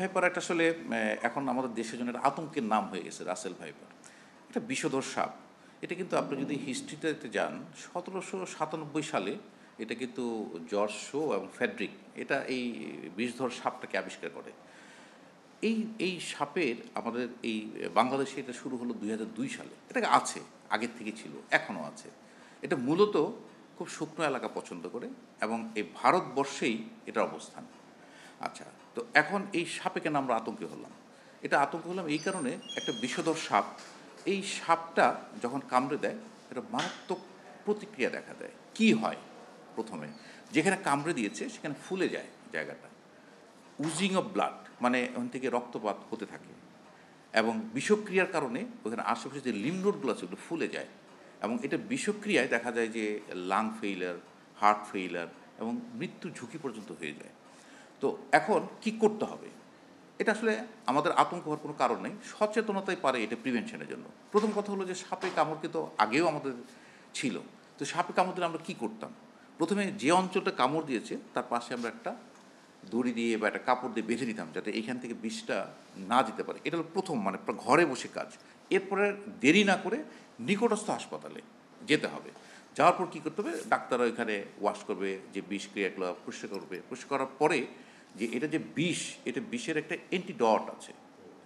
viper একটা আসলে এখন আমাদের দেশের জন্য একটা আতঙ্কের নাম হয়ে গেছে রাসেল ভাইপার এটা বিষধর সাপ এটা কিন্তু আপনি যদি হিস্ট্রিতে যান সতেরোশো সাতানব্বই সালে এটা কিন্তু জর্জ শো এবং ফ্যাড্রিক এটা এই বিষধর সাপটাকে আবিষ্কার করে এই এই সাপের আমাদের এই বাংলাদেশে এটা শুরু হলো দুই সালে এটা আছে আগের থেকে ছিল এখনও আছে এটা মূলত খুব শুকনো এলাকা পছন্দ করে এবং এই ভারতবর্ষেই এটার অবস্থান আচ্ছা তো এখন এই সাপে কেন আমরা আতঙ্কে হলাম এটা আতঙ্ক হলাম এই কারণে একটা বিষধর সাপ এই সাপটা যখন কামড়ে দেয় এটা মারাত্মক প্রতিক্রিয়া দেখা দেয় কি হয় প্রথমে যেখানে কামড়ে দিয়েছে সেখানে ফুলে যায় জায়গাটা উজিং অফ ব্লাড মানে ওখান থেকে রক্তপাত হতে থাকে এবং বিষক্রিয়ার কারণে ওখানে আশেপাশে যে লিমরোডগুলো আছে ওগুলো ফুলে যায় এবং এটা বিষক্রিয়ায় দেখা যায় যে লাং ফেইলার হার্ট ফেইলার এবং মৃত্যু ঝুঁকি পর্যন্ত হয়ে যায় তো এখন কি করতে হবে এটা আসলে আমাদের আতঙ্ক হওয়ার কোনো কারণ নেই সচেতনতাই পারে এটা প্রিভেনশনের জন্য প্রথম কথা হলো যে সাপে কামড়কে তো আগেও আমাদের ছিল তো সাপে কামড় দিলে আমরা কী করতাম প্রথমে যে অঞ্চলটা কামড় দিয়েছে তার পাশে আমরা একটা দড়ি দিয়ে বা একটা কাপড় দিয়ে বেঁধে নিতাম যাতে এখান থেকে বিষটা না যেতে পারে এটা হলো প্রথম মানে ঘরে বসে কাজ এরপরে দেরি না করে নিকটস্থ হাসপাতালে যেতে হবে যাওয়ার পর কী করতে হবে ডাক্তাররা এখানে ওয়াশ করবে যে বিষ ক্রিয়াগুলো পরিষ্কার করবে পরিষ্কার করার পরে যে এটা যে বিষ এটা বিষের একটা অ্যান্টিডট আছে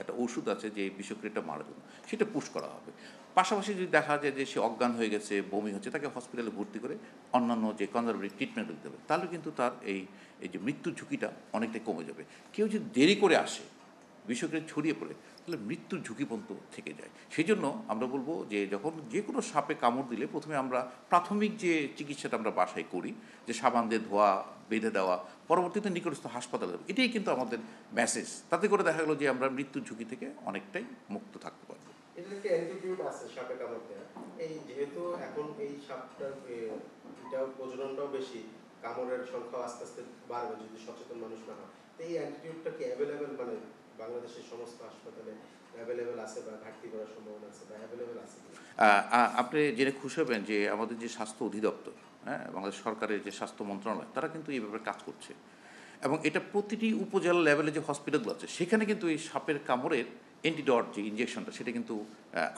একটা ওষুধ আছে যে বিষক্রিয়াটা মারার জন্য সেটা পুশ করা হবে পাশাপাশি যদি দেখা যায় যে সে অজ্ঞান হয়ে গেছে বমি হচ্ছে তাকে হসপিটালে ভর্তি করে অন্যান্য যে কনজারভেটিভ ট্রিটমেন্ট দিতে হবে তাহলে কিন্তু তার এই এই যে মৃত্যু ঝুঁকিটা অনেকটাই কমে যাবে কেউ যদি দেরি করে আসে বিষয়কে ছড়িয়ে পড়ে তাহলে মৃত্যুর ঝুঁকি থেকে যায় সেই জন্য আমরা বলবো যে যখন যে কোনো সাপে কামড় দিলে প্রথমে আমরা প্রাথমিক যে চিকিৎসাটা আমরা বাসায় করি যে সাবান দিয়ে ধোয়া বেঁধে দেওয়া পরবর্তীতে নিকটস্থ হাসপাতালে দেবো এটাই কিন্তু আমাদের মেসেজ তাতে করে দেখা গেলো যে আমরা মৃত্যুর ঝুঁকি থেকে অনেকটাই মুক্ত থাকতে পারবো এই যেহেতু এখন এই বেশি কামড়ের সংখ্যা আস্তে আস্তে বাড়বে যদি সচেতন মানুষ না হয় এই অ্যান্টিটিউডটা কি অ্যাভেলেবেল মানে আপনি জেনে খুশি হবেন যে আমাদের যে স্বাস্থ্য অধিদপ্তর হ্যাঁ বাংলাদেশ সরকারের যে স্বাস্থ্য মন্ত্রণালয় তারা কিন্তু এই ব্যাপারে কাজ করছে এবং এটা প্রতিটি উপজেলা লেভেলে যে হসপিটালগুলো আছে সেখানে কিন্তু এই সাপের কামড়ের অ্যান্টিডট যে ইঞ্জেকশনটা সেটা কিন্তু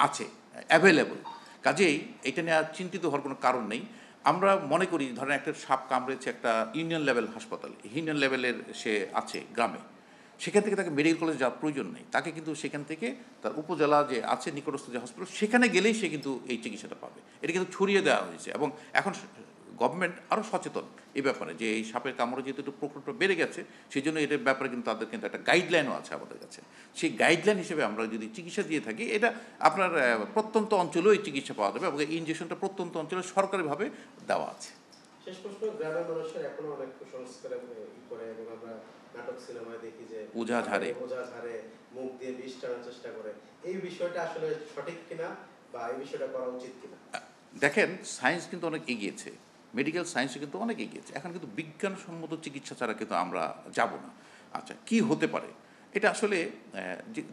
আছে অ্যাভেলেবল কাজেই এটা নিয়ে চিন্তিত হওয়ার কোনো কারণ নেই আমরা মনে করি ধরেন একটা সাপ কামড়েছে একটা ইউনিয়ন লেভেল হাসপাতাল ইউনিয়ন লেভেলের সে আছে গ্রামে সেখান থেকে তাকে মেডিকেল কলেজ যাওয়ার প্রয়োজন নেই তাকে কিন্তু সেখান থেকে তার উপজেলা যে আছে নিকটস্থ যে হসপিটাল সেখানে গেলেই সে কিন্তু এই চিকিৎসাটা পাবে এটা কিন্তু ছড়িয়ে দেওয়া হয়েছে এবং এখন গভর্নমেন্ট আরও সচেতন এই ব্যাপারে যে এই সাপের কামড়ে যেহেতু একটু প্রকল্প বেড়ে গেছে সেই জন্য এটার ব্যাপারে কিন্তু তাদের কিন্তু একটা গাইডলাইনও আছে আমাদের কাছে সেই গাইডলাইন হিসেবে আমরা যদি চিকিৎসা দিয়ে থাকি এটা আপনার প্রত্যন্ত অঞ্চলেও এই চিকিৎসা পাওয়া যাবে এবং এই ইঞ্জেকশনটা প্রত্যন্ত অঞ্চলে সরকারিভাবে দেওয়া আছে শেষ মানুষের এখনো অনেক নাটক সিনেমায় দেখি যে ওঝা ওঝা মুখ দিয়ে চেষ্টা করে এই বিষয়টা আসলে সঠিক বা এই বিষয়টা করা উচিত দেখেন সায়েন্স কিন্তু অনেক এগিয়েছে মেডিকেল সায়েন্সে কিন্তু অনেক এগিয়েছে এখন কিন্তু বিজ্ঞানসম্মত চিকিৎসা ছাড়া কিন্তু আমরা যাব না আচ্ছা কি হতে পারে এটা আসলে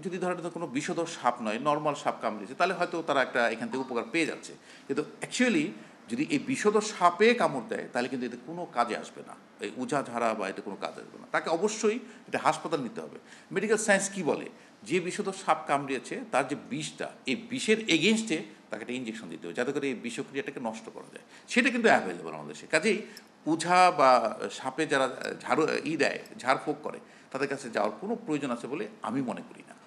যদি ধরেন কোনো বিষধর সাপ নয় নর্মাল সাপ কামড়েছে তাহলে হয়তো তারা একটা এখান থেকে উপকার পেয়ে যাচ্ছে কিন্তু অ্যাকচুয়ালি যদি এই বিষদ সাপে কামড় দেয় তাহলে কিন্তু এতে কোনো কাজে আসবে না এই উঁচা ঝাড়া বা এতে কোনো কাজে আসবে না তাকে অবশ্যই এটা হাসপাতাল নিতে হবে মেডিকেল সায়েন্স কি বলে যে বিষদ সাপ কামড়িয়েছে তার যে বিষটা এই বিষের এগেনস্টে তাকে একটা ইঞ্জেকশন দিতে হবে যাতে করে এই বিষক্রিয়াটাকে নষ্ট করা যায় সেটা কিন্তু অ্যাভেলেবল আমাদের দেশে কাজেই উঝা বা সাপে যারা ঝাড়ু ই দেয় ঝাড়ফোঁক করে তাদের কাছে যাওয়ার কোনো প্রয়োজন আছে বলে আমি মনে করি না